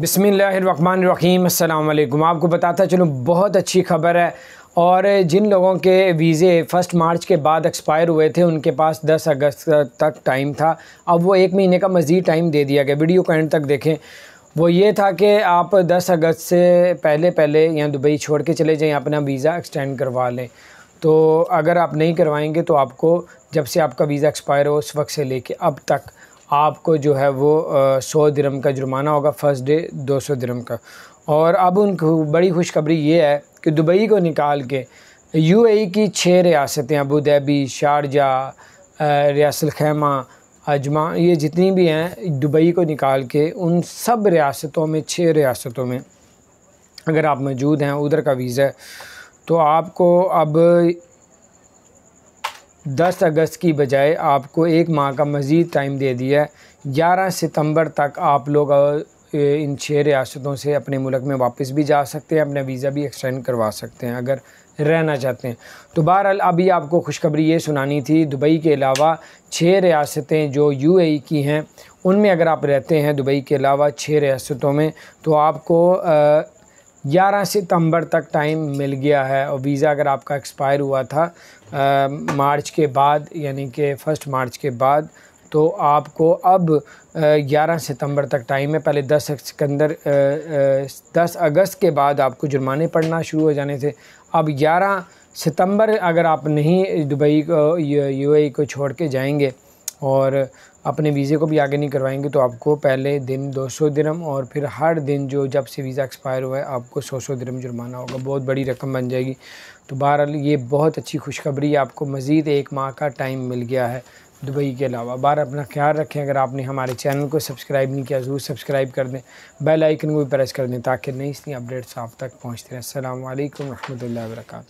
बसमीम अल्लाम आपको बताता चलूँ बहुत अच्छी खबर है और जिन लोगों के वीज़े फ़र्स्ट मार्च के बाद एक्सपायर हुए थे उनके पास 10 अगस्त तक टाइम था अब वो एक महीने का मज़ीद टाइम दे दिया गया वीडियो को एंड तक देखें वो ये था कि आप 10 अगस्त से पहले पहले यहाँ दुबई छोड़ के चले जाएँ अपना वीज़ा एक्सटेंड करवा लें तो अगर आप नहीं करवाएंगे तो आपको जब से आपका वीज़ा एक्सपायर हो उस वक्त से लेके अब तक आपको जो है वो सौ दिरम का जुर्माना होगा फ़र्स्ट डे दो सौ दिरम का और अब उनको बड़ी खुशखबरी ये है कि दुबई को निकाल के यू ए की छः रियासतें Abu Dhabi Sharjah Ras Al Khaimah Ajman ये जितनी भी हैं दुबई को निकाल के उन सब रियासतों में छः रियासतों में अगर आप मौजूद हैं उधर का वीज़ा तो आपको अब दस अगस्त की बजाय आपको एक माह का मज़ीद टाइम दे दिया है ग्यारह सितंबर तक आप लोग इन छः रियासतों से अपने मुल्क में वापस भी जा सकते हैं अपना वीज़ा भी एक्सटेंड करवा सकते हैं अगर रहना चाहते हैं तो बहरहाल अभी आपको खुशखबरी ये सुनानी थी दुबई के अलावा छः रियासतें जो ए e की हैं उनमें अगर आप रहते हैं दुबई के अलावा छः रियासतों में तो आपको आ, 11 सितंबर तक टाइम मिल गया है और वीज़ा अगर आपका एक्सपायर हुआ था आ, मार्च के बाद यानी कि फ़र्स्ट मार्च के बाद तो आपको अब 11 सितंबर तक टाइम है पहले 10 सिकंदर 10 अगस्त के बाद आपको जुर्माने पड़ना शुरू हो जाने थे अब 11 सितंबर अगर आप नहीं दुबई को यूएई e को छोड़ के जाएंगे और अपने वीज़े को भी आगे नहीं करवाएंगे तो आपको पहले दिन 200 दिनम और फिर हर दिन जो जब से वीज़ा एक्सपायर हुआ है आपको 100 दिनम जुर्माना होगा बहुत बड़ी रकम बन जाएगी तो बहरहाल ये बहुत अच्छी खुशखबरी आपको मज़ीद एक माह का टाइम मिल गया है दुबई के अलावा बार अपना ख्याल रखें अगर आपने हमारे चैनल को सब्सक्राइब नहीं किया ज़रूर सब्सक्राइब कर दें बेल आइकन को भी प्रेस कर दें ताकि नई इसी अपडेट्स आप तक पहुँचते रहें असल वरहमल वर्का